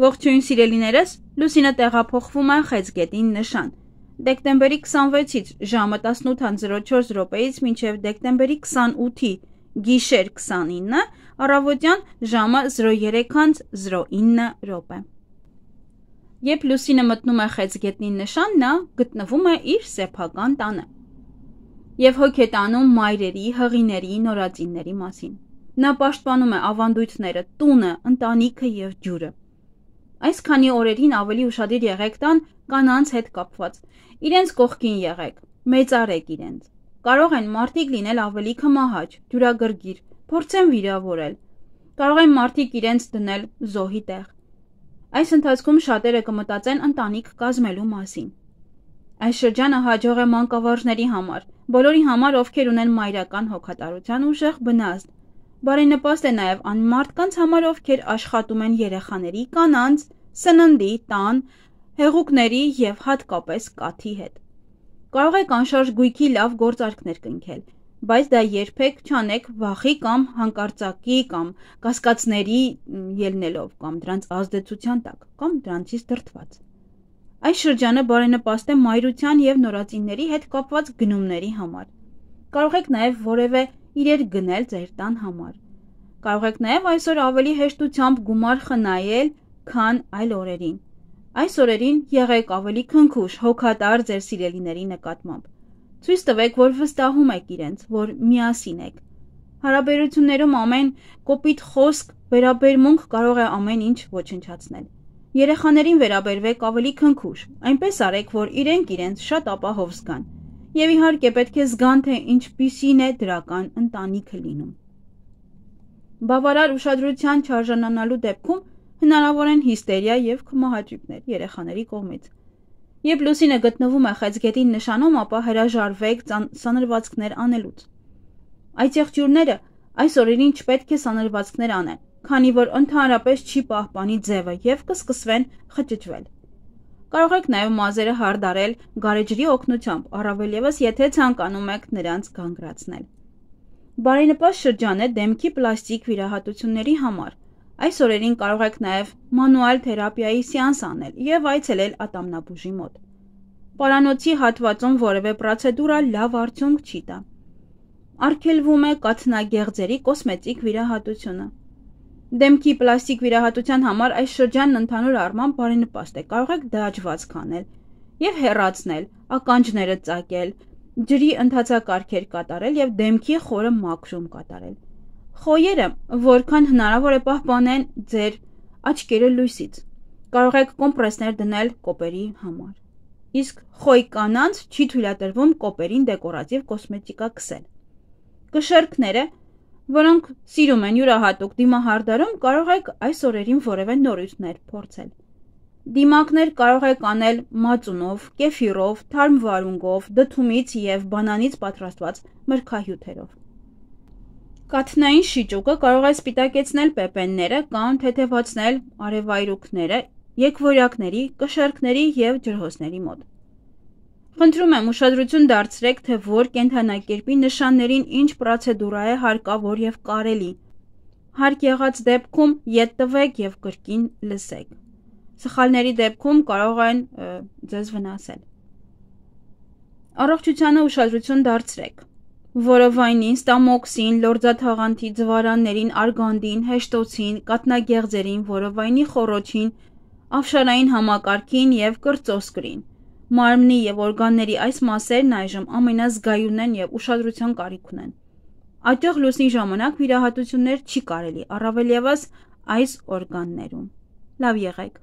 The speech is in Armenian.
Ողջույն սիրելիներս, Լուսինը տեղափոխվում է Խեցգետին նշան։ Դեկտեմբերի 26-ից ժամը 18:04 րոպեից մինչև դեկտեմբերի 28-ի գիշեր 29-ը առավոտյան ժամը 03:09 րոպե։ Երբ Լուսինը մտնում է Խեցգետնի նշան, նա գտնվում է իր սեփական տանը եւ հոգ է տանում մայրերի, հղիների, նորածինների մասին։ Նա պաշտպանում է ավանդույթները, տունը, ընտանիքը եւ ջուրը։ Այս քանի օրերին ավելի ուրախadir եղեք տան կանանց հետ կապված։ Իրենց կողքին եղեք, մեծարեք իրենց։ Կարող են մարդիկ լինել ավելի խմահաչ, դյուրագրգիր, փորձեն վիրավորել։ Կարող են մարդիկ իրենց դնել զոհի տեղ։ Այս ընթացքում շատերը կմտածեն ընտանիք կազմելու մասին։ Այս շրջանը հաջող է մանկավարժների համար, բոլորի համար, ովքեր ունեն մայրական հոգատարության ուժեղ բնազդ։ Բարենպաստ է նաև անմարդկանց համար, ովքեր աշխատում են երեխաների, կանանց, սննդի, տան, հեղուկների եւ հատկապես կաթի հետ։ Կարող եք անշարժ գույքի լավ գործարքներ կնքել, բայց դա երբեք չանեք վախի կամ հանկարծակի կամ կասկածների ելնելով կամ դրանց ազդեցության տակ կամ դրանցից դրթված։ Այս շրջանը բարենպաստ է մայրության եւ նորածինների հետ կապված գնումների համար։ Կարող եք նաեւ որևէ իրեր գնել ձեր տան համար։ Կարող եք նաեւ այսօր ավելի հեշտությամբ գումար խնայել քան այլ օրերին։ Այս օրերին եղեք ավելի քնքուշ, հոգատար ձեր սիրելիների նկատմամբ։ Ցույց տվեք, որ վստահում եք իրենց, որ միասին եք։ Հարաբերություններում ամեն կոպիտ խոսք, վերաբերմունք կարող է ամեն ինչ ոչնչացնել։ Երեխաներին վերաբերվեք ավելի քնքուշ, այնպես արեք, որ իրենք իրենց շատ ապահով զգան։ Եվ իհարկե պետք է զգան, թե ինչպիսին է դրական ընտանիքը լինում։ Բավարար ուշադրության չարժանանալու դեպքում հնարավոր են հիստերիա եւ քմահաճույքներ երեխաների կողմից։ Երբ լուսինը գտնվում է խեցգետին նշանում, ապա հրաժարվեք սանրվածքներ անելուց։ Այդ եղջյուրները այս օրերին չպետք է սանրվածքներ անեն, քանի որ ընդհանրապես չի պահպանի ձևը եւ կսկսվեն խճճվել։ Կարող եք նաեւ մազերը հարդարել գարեջրի օգնությամբ, առավել եւս եթե ցանկանում եք նրանց գանգրացնել։ Բարենպաստ շրջան է դեմքի պլաստիկ վիրահատությունների համար Այս օրերին կարող եք նաև մանուալ թերապիայի սեանս անել եւ այցելել ատամնաբուժի մոտ։ Պարանոցի հատվածում որևէ պրոցեդուրա լավ արդյունք չի տա։ Արգելվում է կաթնագեղձերի կոսմետիկ վիրահատությունը։ Դեմքի պլաստիկ վիրահատության համար այս շրջանն ընդհանուր առմամբ բարենպաստ է։ Կարող եք դաջված քանել եւ հեռացնել, ականջները ծակել, ջրի ընդհանցակարգեր կատարել եւ դեմքի խորը մաքրում կատարել։ Խոյերը, որքան հնարավոր է պահպանեն ձեր աչքերը լույսից։ Կարող եք կոմպրեսներ դնել կոպերի համար։ Իսկ խոյ կանանց չի թույլատրվում կոպերին դեկորատիվ կոսմետիկա կսել։ Կշերքները, որոնք սիրում են յուրահատուկ դիմահարդարում, կարող եք այս օրերին որևէ նորույթներ փորձել։ Դիմակներ կարող եք անել մածունով, կեֆիրով, թարմ վարունգով, դդումից եւ բանանից պատրաստված մրգահյութերով։ Կաթնային շիճուկը կարող է սպիտակեցնել պեպենները կամ թեթևացնել արևայրուկները, եկվորյակների, կշերքների և ջրհոսների մոտ։ Խնդրում եմ ուշադրություն դարձրեք, թե որ կենթանակերպի նշաններին ինչ պրոցեդուրա է հարկավոր և կարելի։ Հարկ եղած դեպքում ետ տվեք և կրկին լսեք։ Սխալների դեպքում կարող են ձեզ վնասել։ Առողջությանը ուշադրություն դարձրեք։ Որովայնին, ստամոքսին, լորձաթաղանթի ձվարաններին, արգանդին, հեշտոցին, կատնագեղձերին, որովայնի խորոչին, ավշարային համակարգին եւ կրծոսկրին։ Մարմնի եւ օրգանների այս մասերն այժմ ամենազգայունն են եւ ուշադրության կարիք ունեն։ Աճող լուսնի ժամանակ վիրահատություններ չի կարելի, առավելևս այս օրգաններում։ Լավ եղեք։